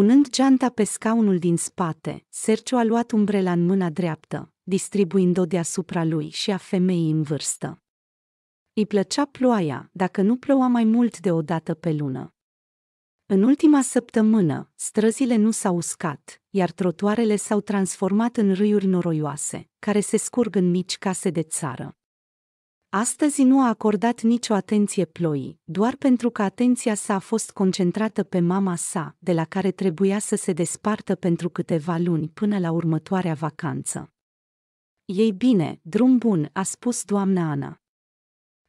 Punând geanta pe scaunul din spate, Sergio a luat umbrela în mâna dreaptă, distribuind-o deasupra lui și a femeii în vârstă. Îi plăcea ploaia, dacă nu ploua mai mult de o dată pe lună. În ultima săptămână, străzile nu s-au uscat, iar trotuarele s-au transformat în râiuri noroioase, care se scurg în mici case de țară. Astăzi nu a acordat nicio atenție ploii, doar pentru că atenția sa a fost concentrată pe mama sa, de la care trebuia să se despartă pentru câteva luni până la următoarea vacanță. Ei bine, drum bun, a spus doamna Ana.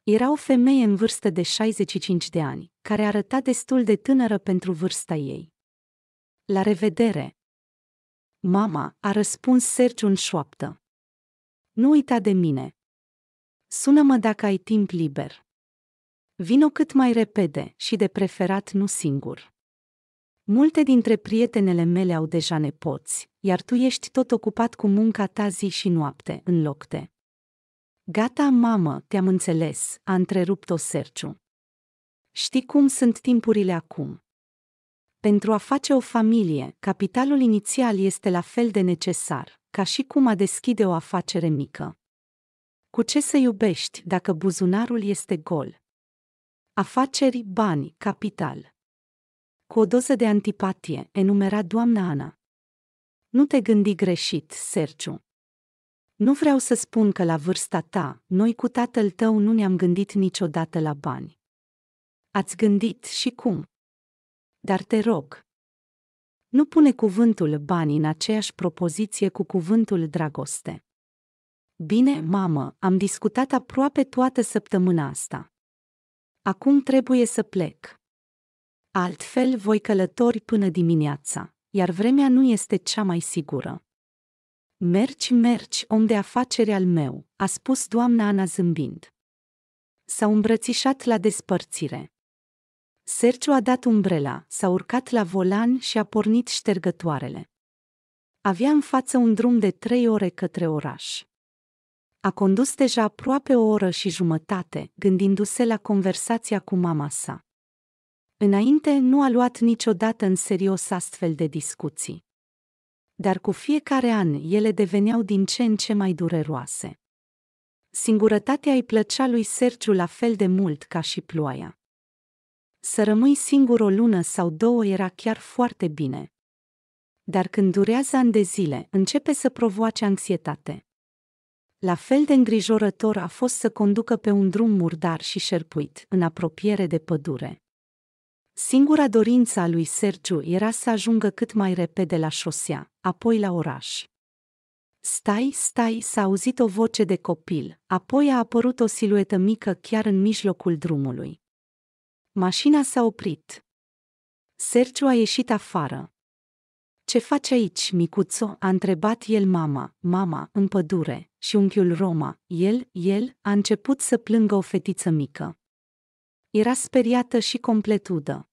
Era o femeie în vârstă de 65 de ani, care arăta destul de tânără pentru vârsta ei. La revedere! Mama, a răspuns Sergiu în șoaptă. Nu uita de mine, Sună-mă dacă ai timp liber. Vino cât mai repede și de preferat nu singur. Multe dintre prietenele mele au deja nepoți, iar tu ești tot ocupat cu munca ta zi și noapte, în loc de. Gata, mamă, te-am înțeles, a întrerupt-o Serciu. Știi cum sunt timpurile acum. Pentru a face o familie, capitalul inițial este la fel de necesar, ca și cum a deschide o afacere mică. Cu ce să iubești dacă buzunarul este gol? Afaceri, bani, capital. Cu o doză de antipatie, enumera doamna Ana. Nu te gândi greșit, Sergiu. Nu vreau să spun că la vârsta ta, noi cu tatăl tău nu ne-am gândit niciodată la bani. Ați gândit și cum? Dar te rog. Nu pune cuvântul bani în aceeași propoziție cu cuvântul dragoste. Bine, mamă, am discutat aproape toată săptămâna asta. Acum trebuie să plec. Altfel voi călători până dimineața, iar vremea nu este cea mai sigură. Mergi, mergi, om de afaceri al meu, a spus doamna Ana zâmbind. s a îmbrățișat la despărțire. Sergiu a dat umbrela, s-a urcat la volan și a pornit ștergătoarele. Avea în față un drum de trei ore către oraș. A condus deja aproape o oră și jumătate, gândindu-se la conversația cu mama sa. Înainte nu a luat niciodată în serios astfel de discuții. Dar cu fiecare an ele deveneau din ce în ce mai dureroase. Singurătatea îi plăcea lui Sergiu la fel de mult ca și ploaia. Să rămâi singur o lună sau două era chiar foarte bine. Dar când durează ani de zile, începe să provoace anxietate. La fel de îngrijorător a fost să conducă pe un drum murdar și șerpuit, în apropiere de pădure. Singura dorință a lui Sergiu era să ajungă cât mai repede la șosea, apoi la oraș. Stai, stai, s-a auzit o voce de copil, apoi a apărut o siluetă mică chiar în mijlocul drumului. Mașina s-a oprit. Sergiu a ieșit afară. Ce faci aici, micuțo? a întrebat el mama, mama, în pădure, și unchiul Roma, el, el, a început să plângă o fetiță mică. Era speriată și completudă.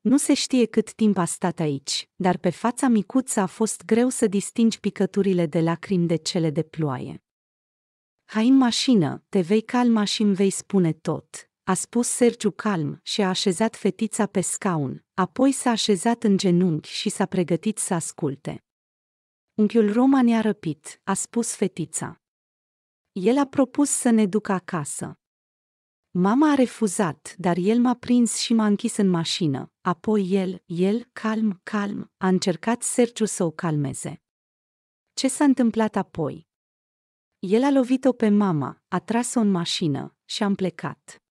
Nu se știe cât timp a stat aici, dar pe fața micuță a fost greu să distingi picăturile de lacrimi de cele de ploaie. Hai în mașină, te vei calma și îmi vei spune tot, a spus Sergiu calm și a așezat fetița pe scaun, apoi s-a așezat în genunchi și s-a pregătit să asculte. Unchiul Roma ne-a răpit, a spus fetița. El a propus să ne ducă acasă. Mama a refuzat, dar el m-a prins și m-a închis în mașină. Apoi el, el, calm, calm, a încercat Sergiu să o calmeze. Ce s-a întâmplat apoi? El a lovit-o pe mama, a tras-o în mașină și am plecat.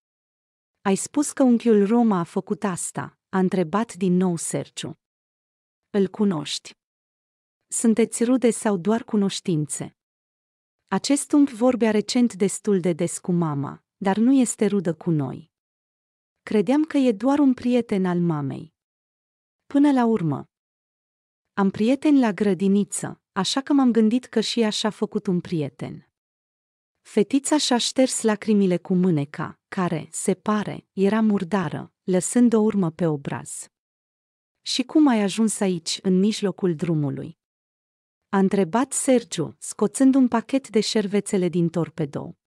Ai spus că unchiul Roma a făcut asta, a întrebat din nou Sergiu. Îl cunoști sunteți rude sau doar cunoștințe. Acest unghi vorbea recent destul de des cu mama, dar nu este rudă cu noi. Credeam că e doar un prieten al mamei. Până la urmă. Am prieteni la grădiniță, așa că m-am gândit că și așa a făcut un prieten. Fetița și-a șters lacrimile cu mâneca, care, se pare, era murdară, lăsând o urmă pe obraz. Și cum ai ajuns aici, în mijlocul drumului? A întrebat Sergiu, scoțând un pachet de șervețele din torpedo.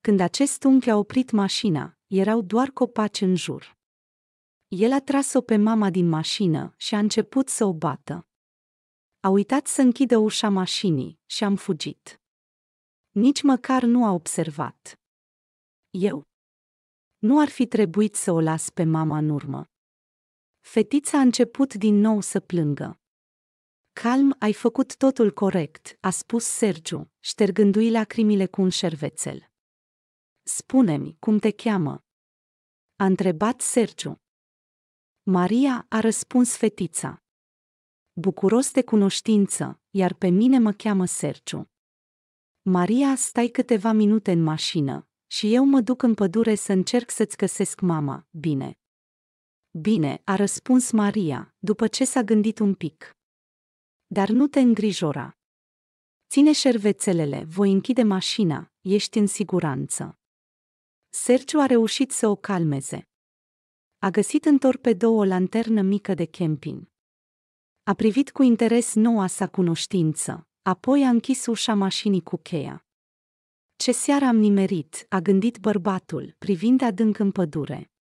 Când acest unchi a oprit mașina, erau doar copaci în jur. El a tras-o pe mama din mașină și a început să o bată. A uitat să închidă ușa mașinii și am fugit. Nici măcar nu a observat. Eu. Nu ar fi trebuit să o las pe mama în urmă. Fetița a început din nou să plângă. Calm, ai făcut totul corect, a spus Sergiu, ștergându-i lacrimile cu un șervețel. Spune-mi, cum te cheamă? A întrebat Sergiu. Maria a răspuns fetița. Bucuros de cunoștință, iar pe mine mă cheamă Sergiu. Maria, stai câteva minute în mașină și eu mă duc în pădure să încerc să-ți găsesc mama, bine. Bine, a răspuns Maria, după ce s-a gândit un pic. Dar nu te îngrijora. Ține șervețelele, voi închide mașina, ești în siguranță. Sergiu a reușit să o calmeze. A găsit în două o lanternă mică de camping. A privit cu interes noua sa cunoștință, apoi a închis ușa mașinii cu cheia. Ce seară am nimerit, a gândit bărbatul, privind adânc în pădure.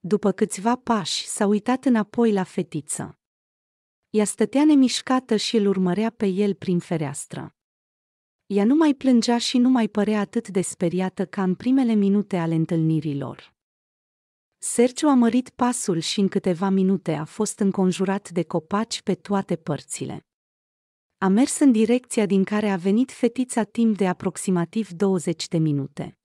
După câțiva pași, s-a uitat înapoi la fetiță. Ea stătea nemișcată și îl urmărea pe el prin fereastră. Ea nu mai plângea și nu mai părea atât de speriată ca în primele minute ale întâlnirilor. Sergiu a mărit pasul și în câteva minute a fost înconjurat de copaci pe toate părțile. A mers în direcția din care a venit fetița timp de aproximativ 20 de minute.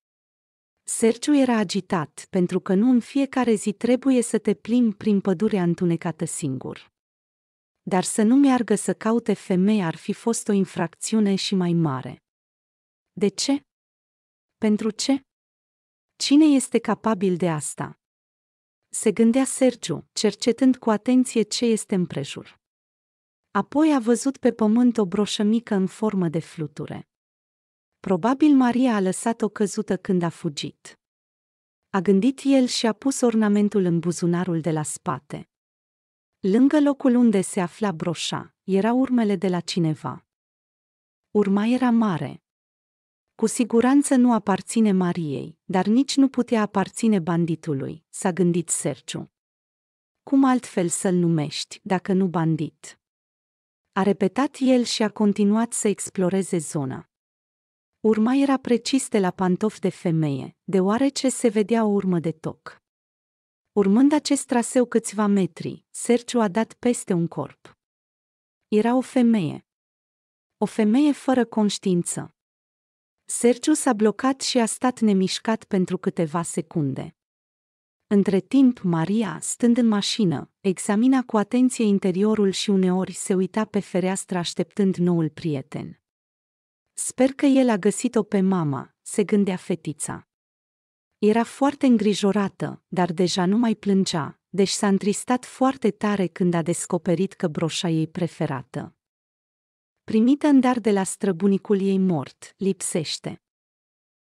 Sergiu era agitat pentru că nu în fiecare zi trebuie să te plimbi prin pădurea întunecată singur dar să nu meargă să caute femei ar fi fost o infracțiune și mai mare. De ce? Pentru ce? Cine este capabil de asta? Se gândea Sergiu, cercetând cu atenție ce este în prejur. Apoi a văzut pe pământ o broșă mică în formă de fluture. Probabil Maria a lăsat-o căzută când a fugit. A gândit el și a pus ornamentul în buzunarul de la spate. Lângă locul unde se afla broșa, era urmele de la cineva. Urma era mare. Cu siguranță nu aparține Mariei, dar nici nu putea aparține banditului, s-a gândit Sergiu. Cum altfel să-l numești, dacă nu bandit? A repetat el și a continuat să exploreze zona. Urma era precis de la pantofi de femeie, deoarece se vedea o urmă de toc. Urmând acest traseu câțiva metri, Serciu a dat peste un corp. Era o femeie. O femeie fără conștiință. Serciu s-a blocat și a stat nemișcat pentru câteva secunde. Între timp, Maria, stând în mașină, examina cu atenție interiorul și uneori se uita pe fereastră așteptând noul prieten. Sper că el a găsit-o pe mama, se gândea fetița. Era foarte îngrijorată, dar deja nu mai plângea, deci s-a întristat foarte tare când a descoperit că broșa ei preferată, primită în dar de la străbunicul ei mort, lipsește.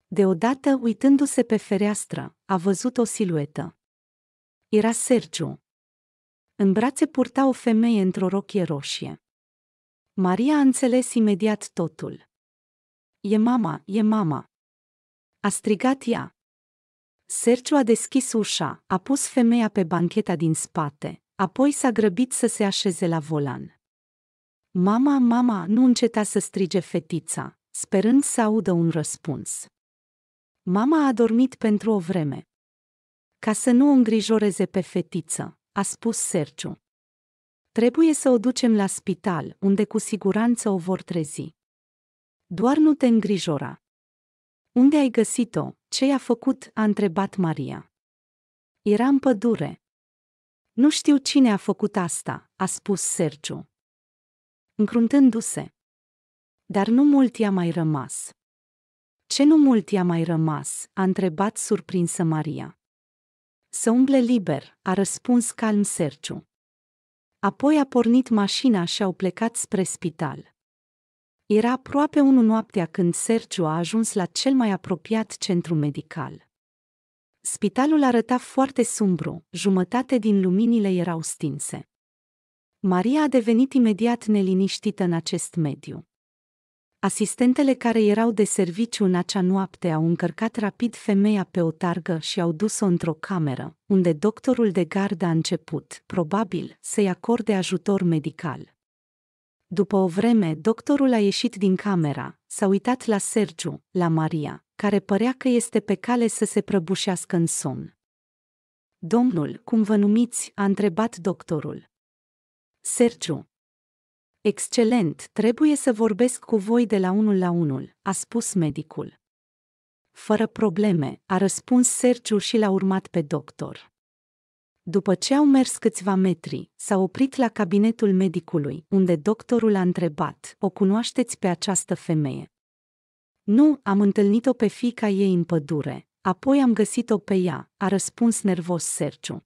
Deodată, uitându-se pe fereastră, a văzut o siluetă. Era Sergiu. În brațe purta o femeie într-o rochie roșie. Maria a înțeles imediat totul. E mama, e mama. A strigat ea. Sergiu a deschis ușa, a pus femeia pe bancheta din spate, apoi s-a grăbit să se așeze la volan. Mama, mama, nu înceta să strige fetița, sperând să audă un răspuns. Mama a dormit pentru o vreme. Ca să nu o îngrijoreze pe fetiță, a spus Sergiu. Trebuie să o ducem la spital, unde cu siguranță o vor trezi. Doar nu te îngrijora. Unde ai găsit-o? Ce i-a făcut?" a întrebat Maria. Era în pădure. Nu știu cine a făcut asta," a spus Sergiu. Încruntându-se. Dar nu mult i-a mai rămas. Ce nu mult i-a mai rămas?" a întrebat surprinsă Maria. Să umble liber," a răspuns calm Sergiu. Apoi a pornit mașina și au plecat spre spital. Era aproape unu noaptea când Sergiu a ajuns la cel mai apropiat centru medical. Spitalul arăta foarte sumbru, jumătate din luminile erau stinse. Maria a devenit imediat neliniștită în acest mediu. Asistentele care erau de serviciu în acea noapte au încărcat rapid femeia pe o targă și au dus-o într-o cameră, unde doctorul de gardă a început, probabil, să-i acorde ajutor medical. După o vreme, doctorul a ieșit din camera, s-a uitat la Sergiu, la Maria, care părea că este pe cale să se prăbușească în somn. Domnul, cum vă numiți?" a întrebat doctorul. Sergiu. Excelent, trebuie să vorbesc cu voi de la unul la unul, a spus medicul. Fără probleme, a răspuns Sergiu și l-a urmat pe doctor. După ce au mers câțiva metri, s-a oprit la cabinetul medicului, unde doctorul a întrebat, o cunoașteți pe această femeie? Nu, am întâlnit-o pe fica ei în pădure, apoi am găsit-o pe ea, a răspuns nervos Serciu.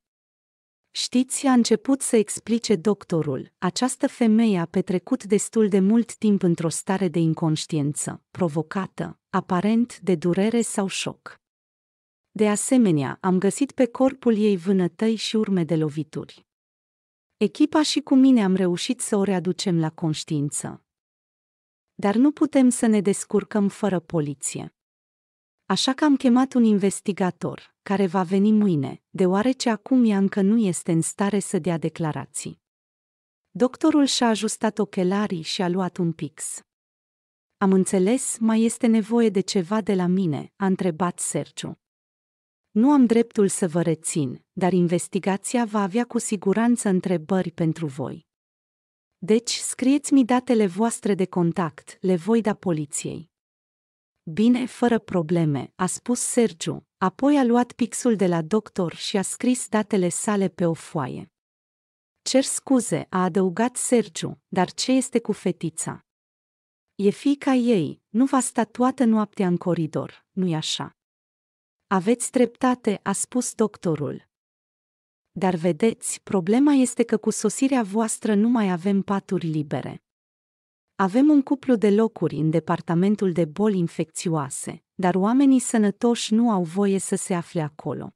Știți, a început să explice doctorul, această femeie a petrecut destul de mult timp într-o stare de inconștiență, provocată, aparent, de durere sau șoc. De asemenea, am găsit pe corpul ei vânătăi și urme de lovituri. Echipa și cu mine am reușit să o readucem la conștiință. Dar nu putem să ne descurcăm fără poliție. Așa că am chemat un investigator, care va veni mâine, deoarece acum ea încă nu este în stare să dea declarații. Doctorul și-a ajustat ochelarii și a luat un pix. Am înțeles, mai este nevoie de ceva de la mine, a întrebat Sergiu. Nu am dreptul să vă rețin, dar investigația va avea cu siguranță întrebări pentru voi. Deci, scrieți-mi datele voastre de contact, le voi da poliției. Bine, fără probleme, a spus Sergiu, apoi a luat pixul de la doctor și a scris datele sale pe o foaie. Cer scuze, a adăugat Sergiu, dar ce este cu fetița? E fica ei, nu va sta toată noaptea în coridor, nu-i așa? Aveți dreptate, a spus doctorul. Dar vedeți, problema este că cu sosirea voastră nu mai avem paturi libere. Avem un cuplu de locuri în departamentul de boli infecțioase, dar oamenii sănătoși nu au voie să se afle acolo.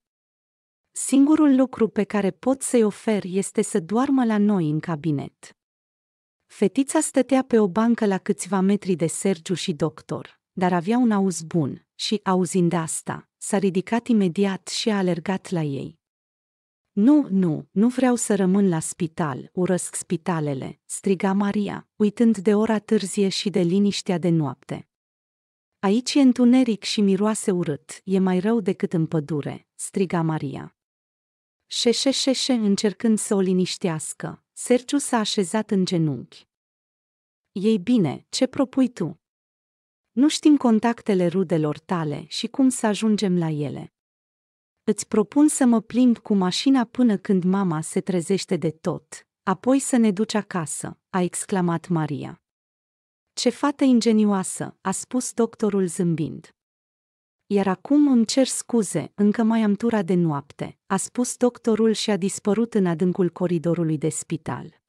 Singurul lucru pe care pot să-i ofer este să doarmă la noi în cabinet. Fetița stătea pe o bancă la câțiva metri de Sergiu și doctor dar avea un auz bun și, auzind asta, s-a ridicat imediat și a alergat la ei. Nu, nu, nu vreau să rămân la spital, urăsc spitalele, striga Maria, uitând de ora târzie și de liniștea de noapte. Aici e întuneric și miroase urât, e mai rău decât în pădure, striga Maria. Șeșeșeșe încercând să o liniștească, Sergiu s-a așezat în genunchi. Ei bine, ce propui tu? Nu știm contactele rudelor tale și cum să ajungem la ele. Îți propun să mă plimb cu mașina până când mama se trezește de tot, apoi să ne duci acasă, a exclamat Maria. Ce fată ingenioasă, a spus doctorul zâmbind. Iar acum îmi cer scuze, încă mai am tura de noapte, a spus doctorul și a dispărut în adâncul coridorului de spital.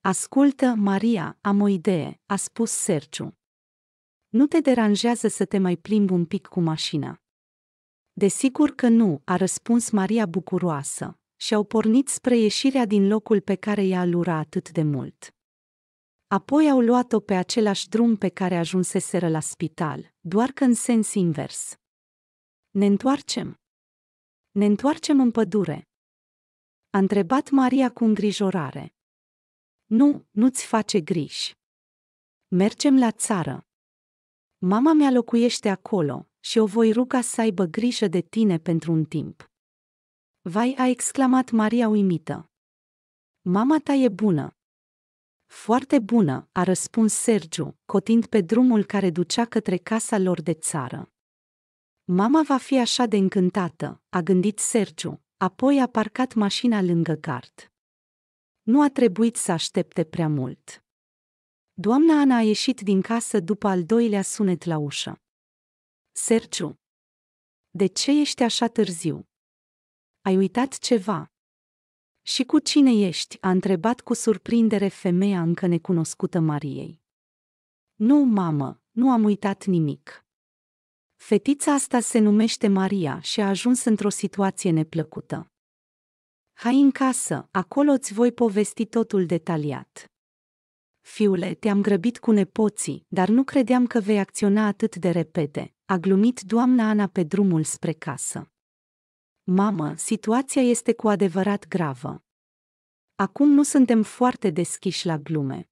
Ascultă, Maria, am o idee, a spus Serciu. Nu te deranjează să te mai plimbi un pic cu mașina? Desigur că nu, a răspuns Maria bucuroasă, și au pornit spre ieșirea din locul pe care i-a lura atât de mult. Apoi au luat-o pe același drum pe care ajunseseră la spital, doar că în sens invers. Ne întoarcem. Ne întoarcem în pădure. A întrebat Maria cu îngrijorare. Nu, nu-ți face griji. Mergem la țară. Mama mea locuiește acolo și o voi ruga să aibă grijă de tine pentru un timp. Vai, a exclamat Maria uimită. Mama ta e bună. Foarte bună, a răspuns Sergiu, cotind pe drumul care ducea către casa lor de țară. Mama va fi așa de încântată, a gândit Sergiu, apoi a parcat mașina lângă gard. Nu a trebuit să aștepte prea mult. Doamna Ana a ieșit din casă după al doilea sunet la ușă. Sergiu, de ce ești așa târziu? Ai uitat ceva? Și cu cine ești? a întrebat cu surprindere femeia încă necunoscută Mariei. Nu, mamă, nu am uitat nimic. Fetița asta se numește Maria și a ajuns într-o situație neplăcută. Hai în casă, acolo îți voi povesti totul detaliat. Fiule, te-am grăbit cu nepoții, dar nu credeam că vei acționa atât de repede, a glumit doamna Ana pe drumul spre casă. Mamă, situația este cu adevărat gravă. Acum nu suntem foarte deschiși la glume.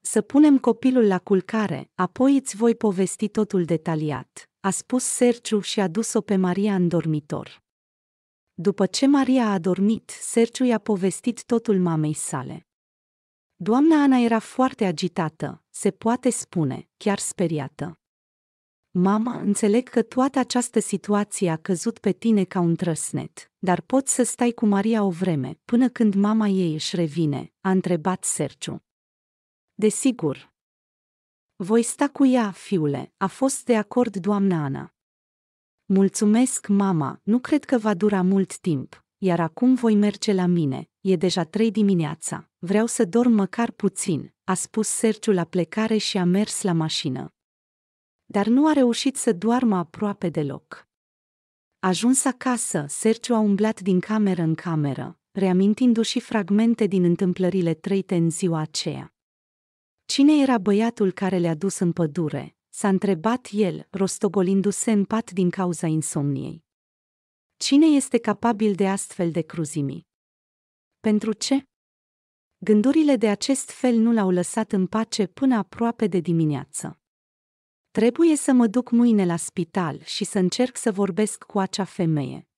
Să punem copilul la culcare, apoi îți voi povesti totul detaliat, a spus Serciu și a dus-o pe Maria în dormitor. După ce Maria a adormit, Serciu i-a povestit totul mamei sale. Doamna Ana era foarte agitată, se poate spune, chiar speriată. Mama, înțeleg că toată această situație a căzut pe tine ca un trăsnet, dar poți să stai cu Maria o vreme, până când mama ei își revine, a întrebat Serciu. Desigur. Voi sta cu ea, fiule, a fost de acord doamna Ana. Mulțumesc, mama, nu cred că va dura mult timp, iar acum voi merge la mine, e deja trei dimineața, vreau să dorm măcar puțin, a spus Sergiu la plecare și a mers la mașină. Dar nu a reușit să doarmă aproape deloc. Ajuns acasă, Sergiu a umblat din cameră în cameră, reamintindu-și fragmente din întâmplările trăite în ziua aceea. Cine era băiatul care le-a dus în pădure? S-a întrebat el, rostogolindu-se în pat din cauza insomniei. Cine este capabil de astfel de cruzimi? Pentru ce? Gândurile de acest fel nu l-au lăsat în pace până aproape de dimineață. Trebuie să mă duc mâine la spital și să încerc să vorbesc cu acea femeie.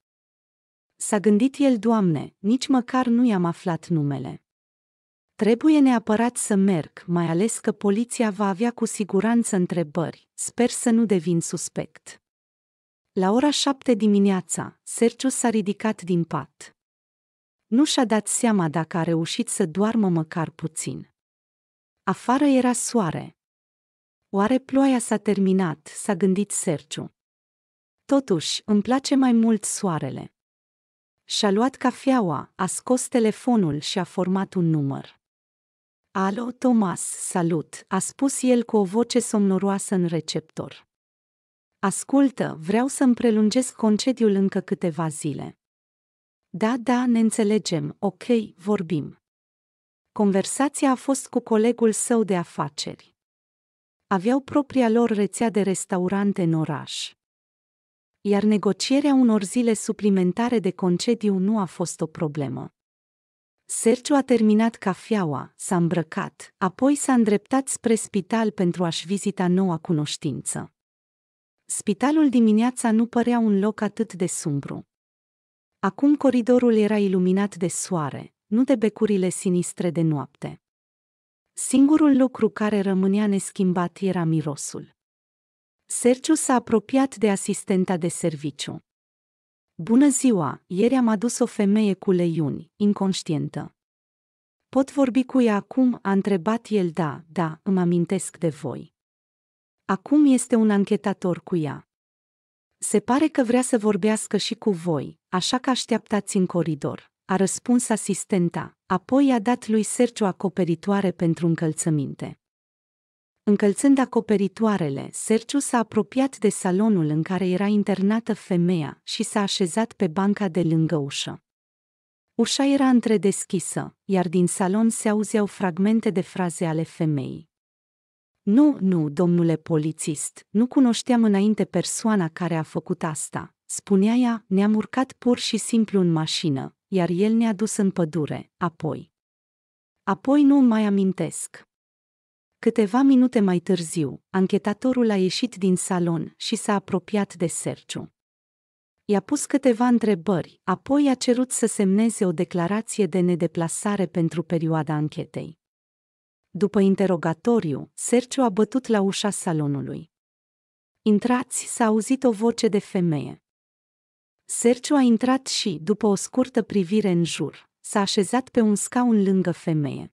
S-a gândit el, Doamne, nici măcar nu i-am aflat numele. Trebuie neapărat să merg, mai ales că poliția va avea cu siguranță întrebări, sper să nu devin suspect. La ora șapte dimineața, Sergiu s-a ridicat din pat. Nu și-a dat seama dacă a reușit să doarmă măcar puțin. Afară era soare. Oare ploaia s-a terminat, s-a gândit Sergiu. Totuși, îmi place mai mult soarele. Și-a luat cafeaua, a scos telefonul și a format un număr. Alo, Thomas, salut, a spus el cu o voce somnoroasă în receptor. Ascultă, vreau să-mi prelungesc concediul încă câteva zile. Da, da, ne înțelegem, ok, vorbim. Conversația a fost cu colegul său de afaceri. Aveau propria lor rețea de restaurante în oraș. Iar negocierea unor zile suplimentare de concediu nu a fost o problemă. Sergiu a terminat cafeaua, s-a îmbrăcat, apoi s-a îndreptat spre spital pentru a-și vizita noua cunoștință. Spitalul dimineața nu părea un loc atât de sumbru. Acum coridorul era iluminat de soare, nu de becurile sinistre de noapte. Singurul lucru care rămânea neschimbat era mirosul. Sergiu s-a apropiat de asistenta de serviciu. Bună ziua, ieri am adus o femeie cu leiuni, inconștientă. Pot vorbi cu ea acum? a întrebat el. Da, da, îmi amintesc de voi. Acum este un anchetator cu ea. Se pare că vrea să vorbească și cu voi, așa că așteaptați în coridor, a răspuns asistenta, apoi a dat lui Sergio acoperitoare pentru încălțăminte. Încălțând acoperitoarele, Sergiu s-a apropiat de salonul în care era internată femeia și s-a așezat pe banca de lângă ușă. Ușa era întredeschisă, iar din salon se auzeau fragmente de fraze ale femeii. Nu, nu, domnule polițist, nu cunoșteam înainte persoana care a făcut asta, spunea ea, ne-am urcat pur și simplu în mașină, iar el ne-a dus în pădure, apoi. Apoi nu mai amintesc. Câteva minute mai târziu, anchetatorul a ieșit din salon și s-a apropiat de Serciu. I-a pus câteva întrebări, apoi a cerut să semneze o declarație de nedeplasare pentru perioada anchetei. După interogatoriu, Sergiu a bătut la ușa salonului. Intrați, s-a auzit o voce de femeie. Sergiu a intrat și, după o scurtă privire în jur, s-a așezat pe un scaun lângă femeie.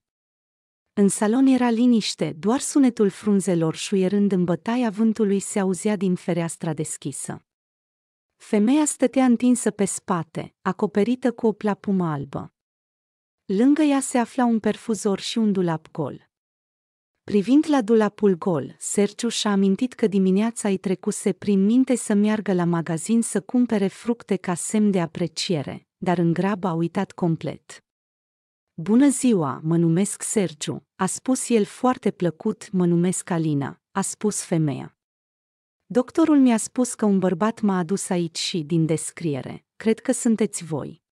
În salon era liniște, doar sunetul frunzelor șuierând în bătaia vântului se auzea din fereastra deschisă. Femeia stătea întinsă pe spate, acoperită cu o plapumă albă. Lângă ea se afla un perfuzor și un dulap gol. Privind la dulapul gol, Sergiu și-a amintit că dimineața îi trecuse prin minte să meargă la magazin să cumpere fructe ca semn de apreciere, dar în grabă a uitat complet. Bună ziua, mă numesc Sergiu, a spus el foarte plăcut, mă numesc Alina, a spus femeia. Doctorul mi-a spus că un bărbat m-a adus aici și, din descriere, cred că sunteți voi.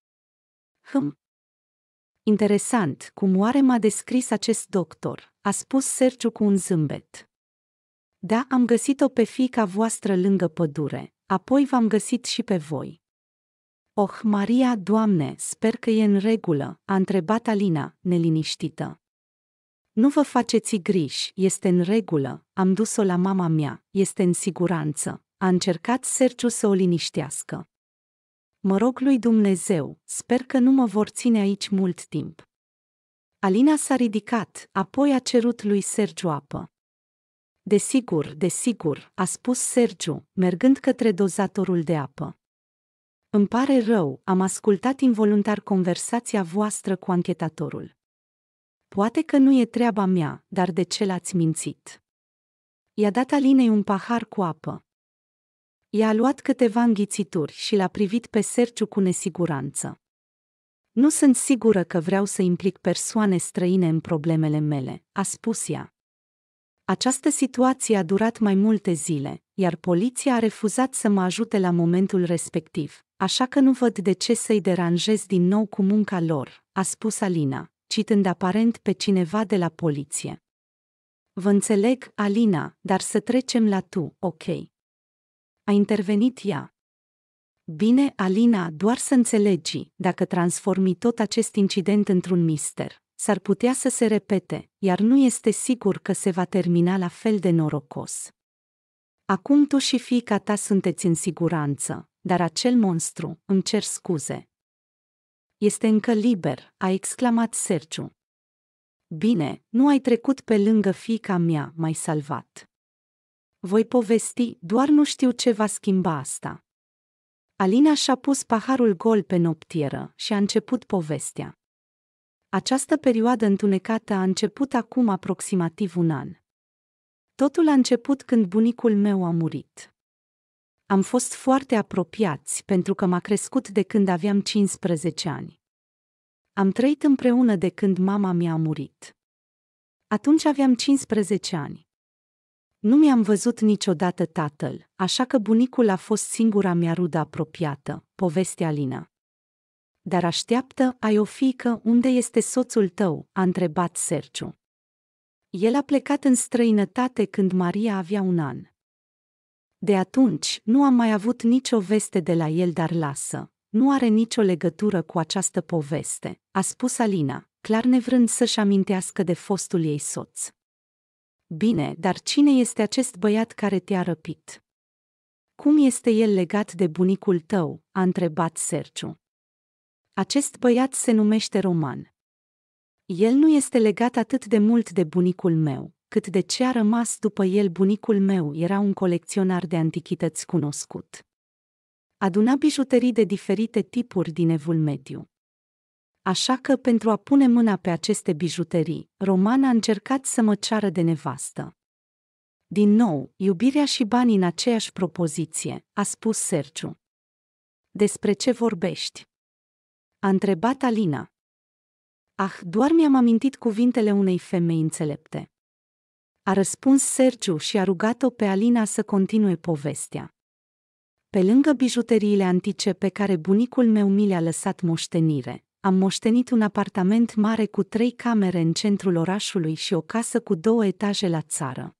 Hm, Interesant cum oare m-a descris acest doctor, a spus Sergiu cu un zâmbet. Da, am găsit-o pe fica voastră lângă pădure, apoi v-am găsit și pe voi. Oh, Maria, Doamne, sper că e în regulă, a întrebat Alina, neliniștită. Nu vă faceți griji, este în regulă, am dus-o la mama mea, este în siguranță, a încercat Sergiu să o liniștească. Mă rog lui Dumnezeu, sper că nu mă vor ține aici mult timp. Alina s-a ridicat, apoi a cerut lui Sergiu apă. Desigur, desigur, a spus Sergiu, mergând către dozatorul de apă. Îmi pare rău, am ascultat involuntar conversația voastră cu anchetatorul. Poate că nu e treaba mea, dar de ce l-ați mințit? I-a dat Alinei un pahar cu apă. I-a luat câteva înghițituri și l-a privit pe Serciu cu nesiguranță. Nu sunt sigură că vreau să implic persoane străine în problemele mele, a spus ea. Această situație a durat mai multe zile, iar poliția a refuzat să mă ajute la momentul respectiv, așa că nu văd de ce să-i deranjez din nou cu munca lor, a spus Alina, citând aparent pe cineva de la poliție. Vă înțeleg, Alina, dar să trecem la tu, ok a intervenit ea. Bine, Alina, doar să înțelegi, dacă transformi tot acest incident într-un mister, s-ar putea să se repete, iar nu este sigur că se va termina la fel de norocos. Acum tu și fiica ta sunteți în siguranță, dar acel monstru, îmi cer scuze. Este încă liber, a exclamat Sergiu. Bine, nu ai trecut pe lângă fiica mea, mai salvat voi povesti, doar nu știu ce va schimba asta. Alina și-a pus paharul gol pe noptieră și a început povestea. Această perioadă întunecată a început acum aproximativ un an. Totul a început când bunicul meu a murit. Am fost foarte apropiați pentru că m-a crescut de când aveam 15 ani. Am trăit împreună de când mama mi-a murit. Atunci aveam 15 ani. Nu mi-am văzut niciodată tatăl, așa că bunicul a fost singura mea rudă apropiată, povestea Lina. Dar așteaptă, ai o fiică, unde este soțul tău? a întrebat Serciu. El a plecat în străinătate când Maria avea un an. De atunci, nu am mai avut nicio veste de la el, dar lasă. Nu are nicio legătură cu această poveste, a spus Alina, clar nevrând să-și amintească de fostul ei soț. Bine, dar cine este acest băiat care te-a răpit? Cum este el legat de bunicul tău? a întrebat Serciu. Acest băiat se numește Roman. El nu este legat atât de mult de bunicul meu, cât de ce a rămas după el bunicul meu era un colecționar de antichități cunoscut. Aduna bijuterii de diferite tipuri din evul mediu. Așa că pentru a pune mâna pe aceste bijuterii, Roman a încercat să mă ceară de nevastă. Din nou, iubirea și banii în aceeași propoziție, a spus Sergiu. Despre ce vorbești? A întrebat Alina. Ah, doar mi-am amintit cuvintele unei femei înțelepte. A răspuns Sergiu și a rugat-o pe Alina să continue povestea. Pe lângă bijuteriile antice pe care bunicul meu mi le-a lăsat moștenire, am moștenit un apartament mare cu trei camere în centrul orașului și o casă cu două etaje la țară.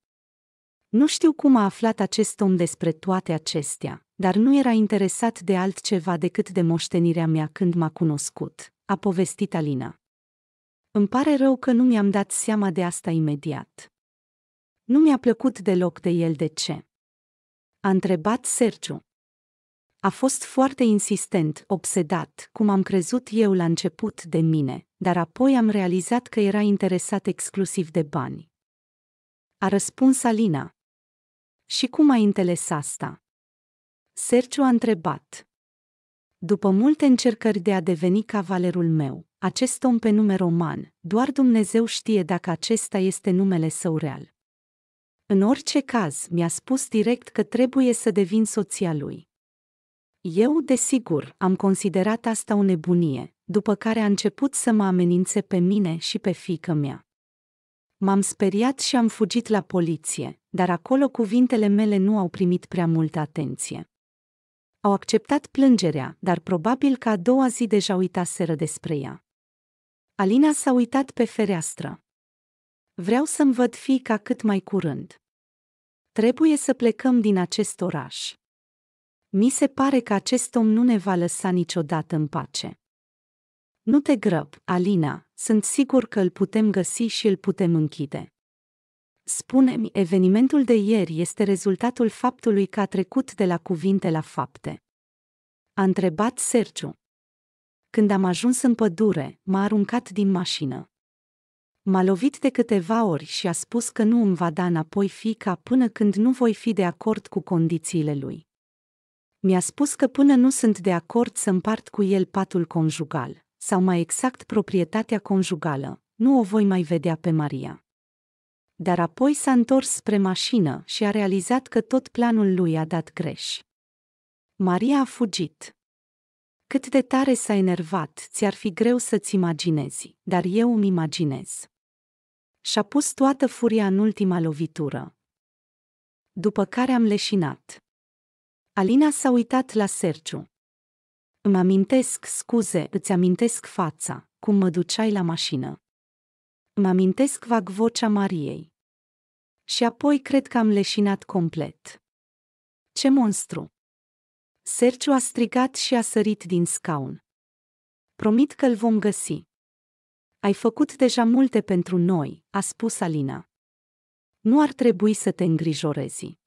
Nu știu cum a aflat acest om despre toate acestea, dar nu era interesat de altceva decât de moștenirea mea când m-a cunoscut, a povestit Alina. Îmi pare rău că nu mi-am dat seama de asta imediat. Nu mi-a plăcut deloc de el de ce? A întrebat Sergiu. A fost foarte insistent, obsedat, cum am crezut eu la început de mine, dar apoi am realizat că era interesat exclusiv de bani. A răspuns Alina. Și cum ai înțeles asta? Sergiu a întrebat. După multe încercări de a deveni cavalerul meu, acest om pe nume Roman, doar Dumnezeu știe dacă acesta este numele său real. În orice caz, mi-a spus direct că trebuie să devin soția lui. Eu, desigur, am considerat asta o nebunie, după care a început să mă amenințe pe mine și pe fică mea. M-am speriat și am fugit la poliție, dar acolo cuvintele mele nu au primit prea multă atenție. Au acceptat plângerea, dar probabil că a doua zi deja uitaseră despre ea. Alina s-a uitat pe fereastră. Vreau să-mi văd fiica cât mai curând. Trebuie să plecăm din acest oraș. Mi se pare că acest om nu ne va lăsa niciodată în pace. Nu te grăb, Alina, sunt sigur că îl putem găsi și îl putem închide. Spune-mi, evenimentul de ieri este rezultatul faptului că a trecut de la cuvinte la fapte. A întrebat Sergiu. Când am ajuns în pădure, m-a aruncat din mașină. M-a lovit de câteva ori și a spus că nu îmi va da înapoi fica până când nu voi fi de acord cu condițiile lui. Mi-a spus că până nu sunt de acord să împart cu el patul conjugal, sau mai exact proprietatea conjugală, nu o voi mai vedea pe Maria. Dar apoi s-a întors spre mașină și a realizat că tot planul lui a dat greș. Maria a fugit. Cât de tare s-a enervat, ți-ar fi greu să-ți imaginezi, dar eu îmi imaginez. Și-a pus toată furia în ultima lovitură. După care am leșinat. Alina s-a uitat la Serciu. Îmi amintesc scuze, îți amintesc fața, cum mă duceai la mașină. Îmi amintesc vag vocea Mariei. Și apoi cred că am leșinat complet. Ce monstru! Serciu a strigat și a sărit din scaun. Promit că îl vom găsi. Ai făcut deja multe pentru noi, a spus Alina. Nu ar trebui să te îngrijorezi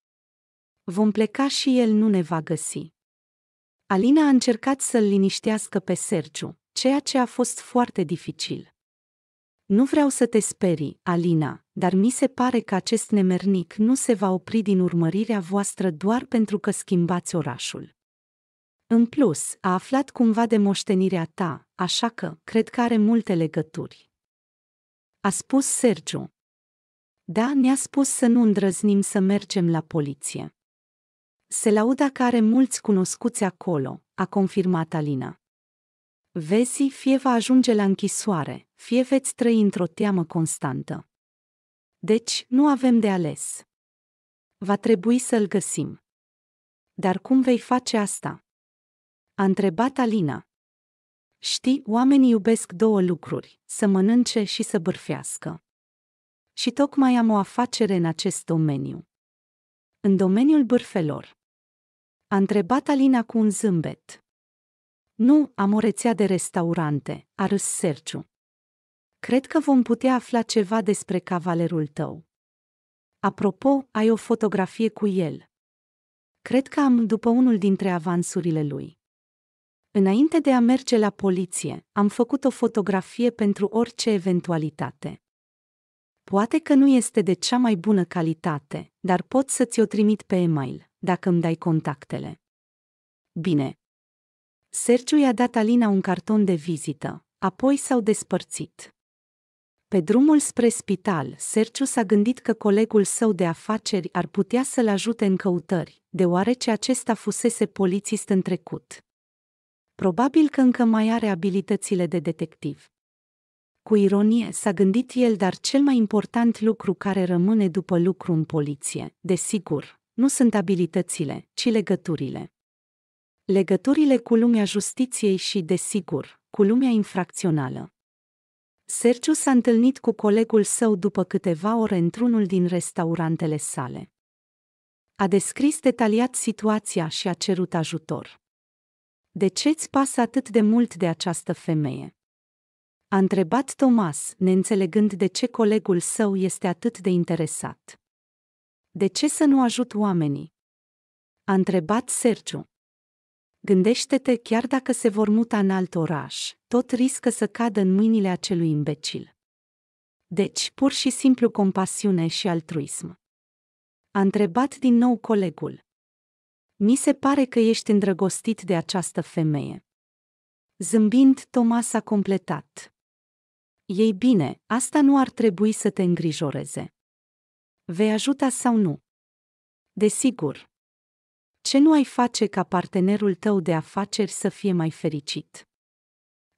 vom pleca și el nu ne va găsi. Alina a încercat să-l liniștească pe Sergiu, ceea ce a fost foarte dificil. Nu vreau să te sperii, Alina, dar mi se pare că acest nemernic nu se va opri din urmărirea voastră doar pentru că schimbați orașul. În plus, a aflat cumva de moștenirea ta, așa că cred că are multe legături. A spus Sergiu. Da, ne-a spus să nu îndrăznim să mergem la poliție. Se lauda că are mulți cunoscuți acolo, a confirmat Alina. Vezi, fie va ajunge la închisoare, fie veți trăi într-o teamă constantă. Deci, nu avem de ales. Va trebui să-l găsim. Dar cum vei face asta? A întrebat Alina. Știi, oamenii iubesc două lucruri, să mănânce și să bârfească. Și tocmai am o afacere în acest domeniu. În domeniul bârfelor. A întrebat Alina cu un zâmbet. Nu, am o rețea de restaurante, a râs Serciu. Cred că vom putea afla ceva despre cavalerul tău. Apropo, ai o fotografie cu el. Cred că am după unul dintre avansurile lui. Înainte de a merge la poliție, am făcut o fotografie pentru orice eventualitate. Poate că nu este de cea mai bună calitate, dar pot să ți-o trimit pe e-mail dacă îmi dai contactele. Bine. Sergiu i-a dat Alina un carton de vizită, apoi s-au despărțit. Pe drumul spre spital, Sergiu s-a gândit că colegul său de afaceri ar putea să-l ajute în căutări, deoarece acesta fusese polițist în trecut. Probabil că încă mai are abilitățile de detectiv. Cu ironie s-a gândit el, dar cel mai important lucru care rămâne după lucru în poliție, desigur, nu sunt abilitățile, ci legăturile. Legăturile cu lumea justiției și, desigur, cu lumea infracțională. Sergiu s-a întâlnit cu colegul său după câteva ore într-unul din restaurantele sale. A descris detaliat situația și a cerut ajutor. De ce îți pasă atât de mult de această femeie? A întrebat Thomas, neînțelegând de ce colegul său este atât de interesat. De ce să nu ajut oamenii? A întrebat Sergiu. Gândește-te chiar dacă se vor muta în alt oraș, tot riscă să cadă în mâinile acelui imbecil. Deci, pur și simplu compasiune și altruism. A întrebat din nou colegul. Mi se pare că ești îndrăgostit de această femeie. Zâmbind, Thomas a completat. Ei bine, asta nu ar trebui să te îngrijoreze. Vei ajuta sau nu? Desigur. Ce nu ai face ca partenerul tău de afaceri să fie mai fericit?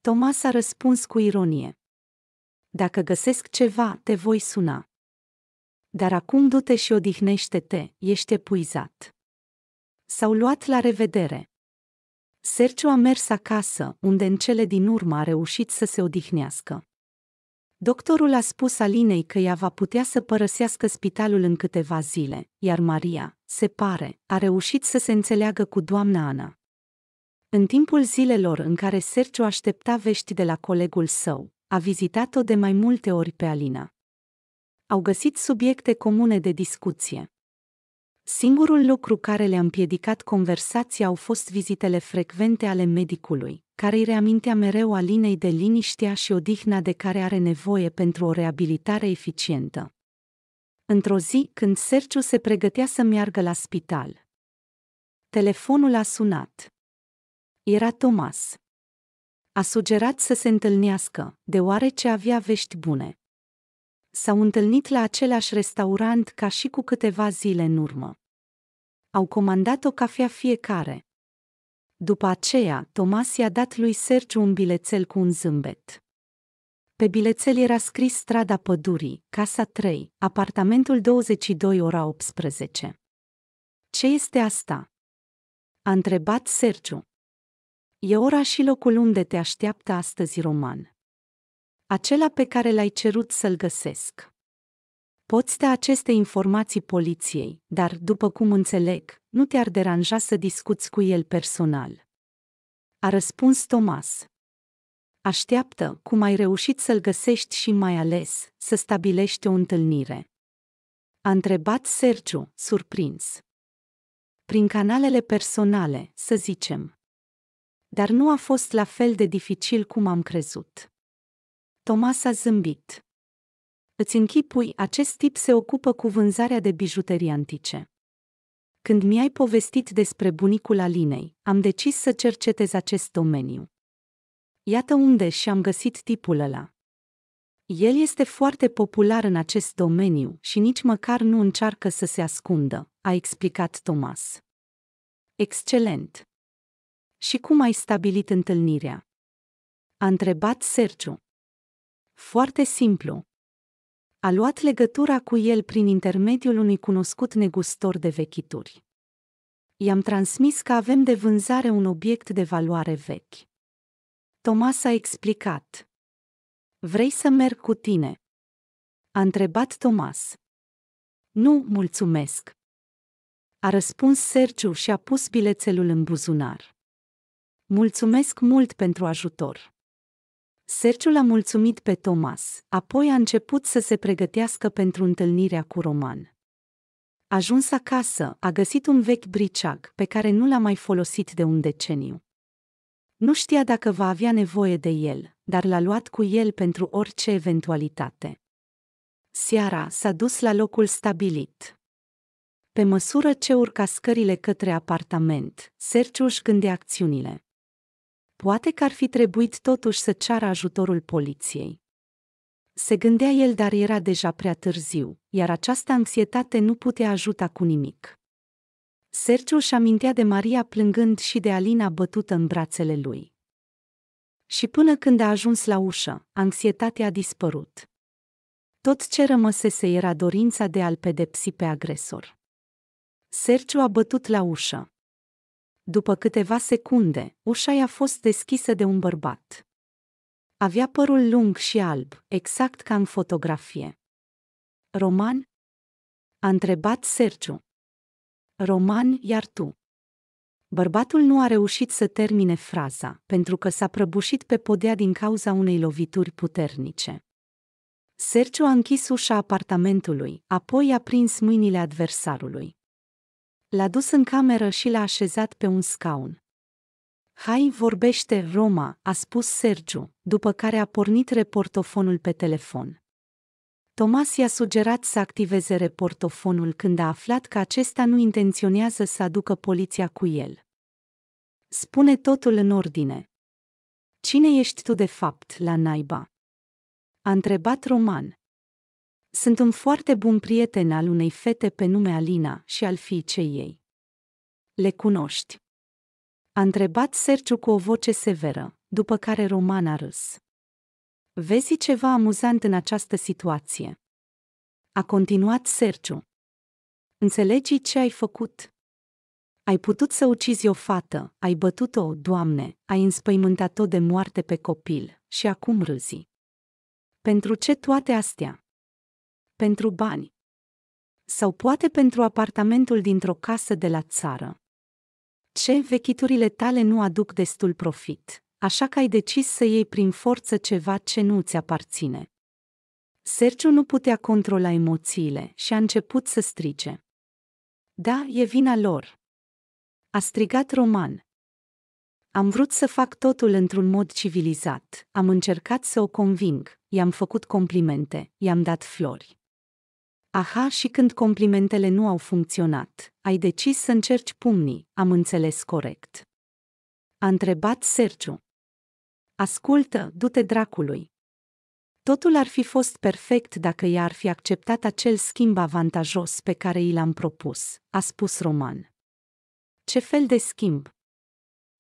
Thomas a răspuns cu ironie. Dacă găsesc ceva, te voi suna. Dar acum du-te și odihnește-te, ești epuizat. S-au luat la revedere. Sergio a mers acasă, unde în cele din urmă a reușit să se odihnească. Doctorul a spus Alinei că ea va putea să părăsească spitalul în câteva zile, iar Maria, se pare, a reușit să se înțeleagă cu doamna Ana. În timpul zilelor în care Sergio aștepta vești de la colegul său, a vizitat-o de mai multe ori pe Alina. Au găsit subiecte comune de discuție. Singurul lucru care le-a împiedicat conversația au fost vizitele frecvente ale medicului, care îi reamintea mereu Alinei de liniștea și odihna de care are nevoie pentru o reabilitare eficientă. Într-o zi, când Sergiu se pregătea să meargă la spital, telefonul a sunat. Era Thomas. A sugerat să se întâlnească, deoarece avea vești bune. S-au întâlnit la același restaurant ca și cu câteva zile în urmă. Au comandat o cafea fiecare. După aceea, Tomas i-a dat lui Sergiu un bilețel cu un zâmbet. Pe bilețel era scris strada pădurii, casa 3, apartamentul 22 ora 18. Ce este asta? A întrebat Sergiu. E ora și locul unde te așteaptă astăzi Roman. Acela pe care l-ai cerut să-l găsesc. Poți da aceste informații poliției, dar, după cum înțeleg, nu te-ar deranja să discuți cu el personal. A răspuns Thomas. Așteaptă cum ai reușit să-l găsești și mai ales să stabilești o întâlnire. A întrebat Sergiu, surprins. Prin canalele personale, să zicem. Dar nu a fost la fel de dificil cum am crezut. Thomas a zâmbit. Îți închipui, acest tip se ocupă cu vânzarea de bijuterii antice. Când mi-ai povestit despre bunicul Alinei, am decis să cercetez acest domeniu. Iată unde și-am găsit tipul ăla. El este foarte popular în acest domeniu și nici măcar nu încearcă să se ascundă, a explicat Thomas. Excelent! Și cum ai stabilit întâlnirea? A întrebat Sergiu. Foarte simplu a luat legătura cu el prin intermediul unui cunoscut negustor de vechituri. I-am transmis că avem de vânzare un obiect de valoare vechi. Tomas a explicat. Vrei să merg cu tine? A întrebat Tomas. Nu, mulțumesc. A răspuns Sergiu și a pus bilețelul în buzunar. Mulțumesc mult pentru ajutor. Serciul l-a mulțumit pe Thomas, apoi a început să se pregătească pentru întâlnirea cu Roman. Ajuns acasă, a găsit un vechi briciag pe care nu l-a mai folosit de un deceniu. Nu știa dacă va avea nevoie de el, dar l-a luat cu el pentru orice eventualitate. Seara s-a dus la locul stabilit. Pe măsură ce urca scările către apartament, Serciu își gândea acțiunile. Poate că ar fi trebuit totuși să ceară ajutorul poliției. Se gândea el, dar era deja prea târziu, iar această anxietate nu putea ajuta cu nimic. Sergiu își amintea de Maria plângând și de Alina bătută în brațele lui. Și până când a ajuns la ușă, anxietatea a dispărut. Tot ce rămăsese era dorința de a-l pedepsi pe agresor. Sergiu a bătut la ușă, după câteva secunde, ușa i-a fost deschisă de un bărbat. Avea părul lung și alb, exact ca în fotografie. Roman? A întrebat Sergiu. Roman, iar tu? Bărbatul nu a reușit să termine fraza, pentru că s-a prăbușit pe podea din cauza unei lovituri puternice. Sergiu a închis ușa apartamentului, apoi a prins mâinile adversarului. L-a dus în cameră și l-a așezat pe un scaun. Hai, vorbește, Roma, a spus Sergiu, după care a pornit reportofonul pe telefon. Tomas i-a sugerat să activeze reportofonul când a aflat că acesta nu intenționează să aducă poliția cu el. Spune totul în ordine. Cine ești tu de fapt, la naiba? A întrebat Roman. Sunt un foarte bun prieten al unei fete pe nume Alina și al fiicei ei. Le cunoști? A întrebat Sergiu cu o voce severă, după care Roman a râs. Vezi ceva amuzant în această situație. A continuat Sergiu. Înțelegi ce ai făcut? Ai putut să ucizi o fată, ai bătut-o, Doamne, ai înspăimântat-o de moarte pe copil și acum râzi. Pentru ce toate astea? pentru bani. Sau poate pentru apartamentul dintr-o casă de la țară. Ce vechiturile tale nu aduc destul profit, așa că ai decis să iei prin forță ceva ce nu ți aparține. Sergiu nu putea controla emoțiile și a început să strige. Da, e vina lor. A strigat Roman. Am vrut să fac totul într-un mod civilizat, am încercat să o conving, i-am făcut complimente, i-am dat flori. Aha, și când complimentele nu au funcționat, ai decis să încerci pumnii, am înțeles corect. A întrebat Sergiu. Ascultă, du-te dracului. Totul ar fi fost perfect dacă ea ar fi acceptat acel schimb avantajos pe care i l-am propus, a spus Roman. Ce fel de schimb?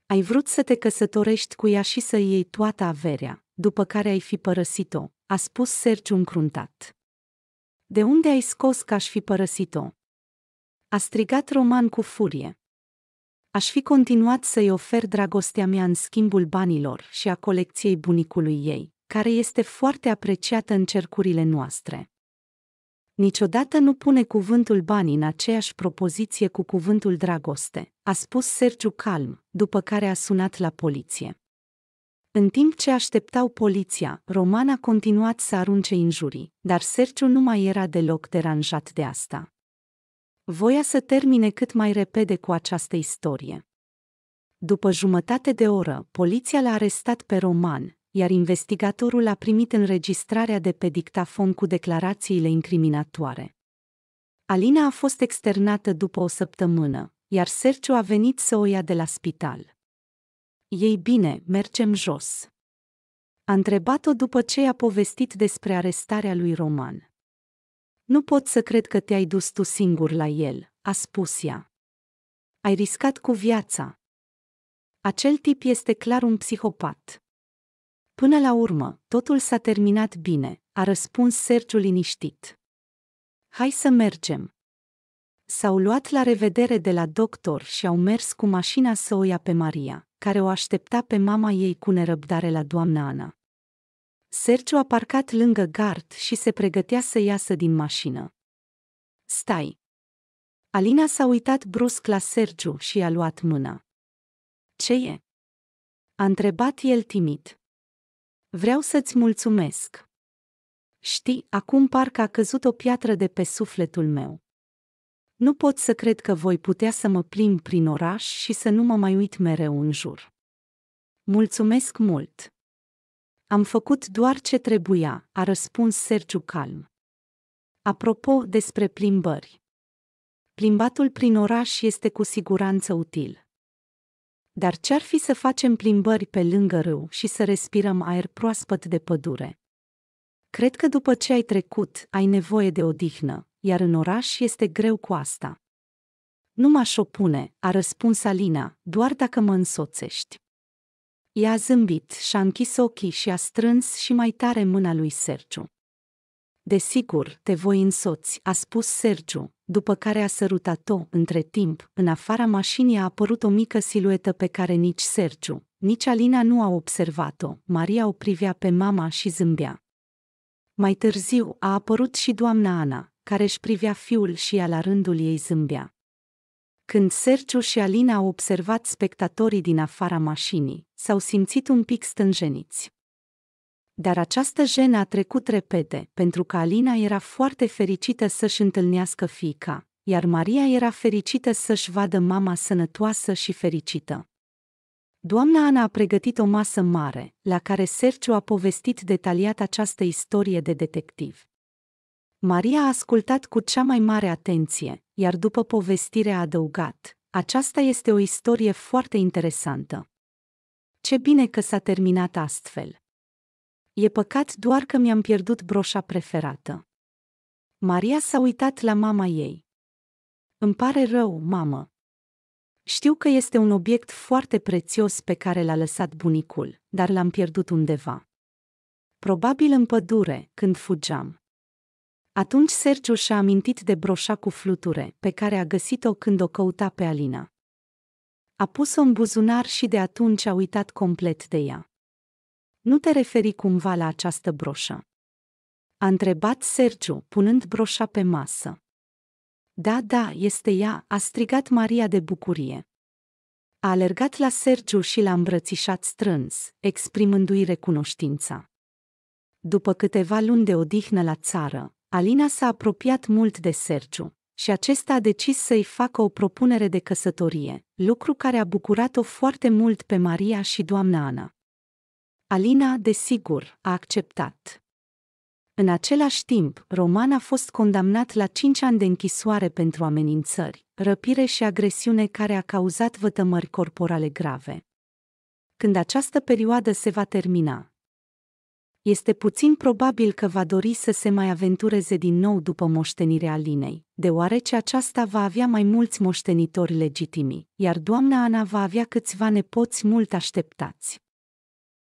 Ai vrut să te căsătorești cu ea și să iei toată averea, după care ai fi părăsit-o, a spus Sergiu încruntat. De unde ai scos că aș fi părăsit-o? A strigat Roman cu furie. Aș fi continuat să-i ofer dragostea mea în schimbul banilor și a colecției bunicului ei, care este foarte apreciată în cercurile noastre. Niciodată nu pune cuvântul bani în aceeași propoziție cu cuvântul dragoste, a spus Sergiu calm, după care a sunat la poliție. În timp ce așteptau poliția, Roman a continuat să arunce injurii, dar Sergiu nu mai era deloc deranjat de asta. Voia să termine cât mai repede cu această istorie. După jumătate de oră, poliția l-a arestat pe Roman, iar investigatorul a primit înregistrarea de pe dictafon cu declarațiile incriminatoare. Alina a fost externată după o săptămână, iar Sergiu a venit să o ia de la spital ei bine, mergem jos. A întrebat-o după ce i-a povestit despre arestarea lui Roman. Nu pot să cred că te-ai dus tu singur la el, a spus ea. Ai riscat cu viața. Acel tip este clar un psihopat. Până la urmă, totul s-a terminat bine, a răspuns Sergiu liniștit. Hai să mergem. S-au luat la revedere de la doctor și au mers cu mașina să o ia pe Maria care o aștepta pe mama ei cu nerăbdare la doamna Ana. Sergiu a parcat lângă gard și se pregătea să iasă din mașină. Stai! Alina s-a uitat brusc la Sergiu și i-a luat mâna. Ce e? A întrebat el timid. Vreau să-ți mulțumesc. Știi, acum parcă a căzut o piatră de pe sufletul meu. Nu pot să cred că voi putea să mă plimb prin oraș și să nu mă mai uit mereu în jur. Mulțumesc mult! Am făcut doar ce trebuia, a răspuns Sergiu calm. Apropo despre plimbări. Plimbatul prin oraș este cu siguranță util. Dar ce-ar fi să facem plimbări pe lângă râu și să respirăm aer proaspăt de pădure? Cred că după ce ai trecut, ai nevoie de odihnă, iar în oraș este greu cu asta. Nu m-aș opune, a răspuns Alina, doar dacă mă însoțești. Ea a zâmbit și a închis ochii și a strâns și mai tare mâna lui Sergiu. Desigur, te voi însoți, a spus Sergiu, după care a sărutat-o, între timp, în afara mașinii a apărut o mică siluetă pe care nici Sergiu, nici Alina nu au observat-o, Maria o privea pe mama și zâmbea. Mai târziu a apărut și doamna Ana, care își privea fiul și ea la rândul ei zâmbea. Când Sergiu și Alina au observat spectatorii din afara mașinii, s-au simțit un pic stânjeniți. Dar această jenă a trecut repede, pentru că Alina era foarte fericită să-și întâlnească fiica, iar Maria era fericită să-și vadă mama sănătoasă și fericită. Doamna Ana a pregătit o masă mare, la care Sergiu a povestit detaliat această istorie de detectiv. Maria a ascultat cu cea mai mare atenție, iar după povestire a adăugat, aceasta este o istorie foarte interesantă. Ce bine că s-a terminat astfel. E păcat doar că mi-am pierdut broșa preferată. Maria s-a uitat la mama ei. Îmi pare rău, mamă. Știu că este un obiect foarte prețios pe care l-a lăsat bunicul, dar l-am pierdut undeva. Probabil în pădure, când fugeam. Atunci Sergiu și-a amintit de broșa cu fluture, pe care a găsit-o când o căuta pe Alina. A pus-o în buzunar și de atunci a uitat complet de ea. Nu te referi cumva la această broșă? A întrebat Sergiu, punând broșa pe masă. Da, da, este ea, a strigat Maria de bucurie. A alergat la Sergiu și l-a îmbrățișat strâns, exprimându-i recunoștința. După câteva luni de odihnă la țară, Alina s-a apropiat mult de Sergiu și acesta a decis să-i facă o propunere de căsătorie, lucru care a bucurat-o foarte mult pe Maria și doamna Ana. Alina, desigur, a acceptat. În același timp, Roman a fost condamnat la 5 ani de închisoare pentru amenințări, răpire și agresiune care a cauzat vătămări corporale grave. Când această perioadă se va termina, este puțin probabil că va dori să se mai aventureze din nou după moștenirea Linei, deoarece aceasta va avea mai mulți moștenitori legitimi, iar doamna Ana va avea câțiva nepoți mult așteptați.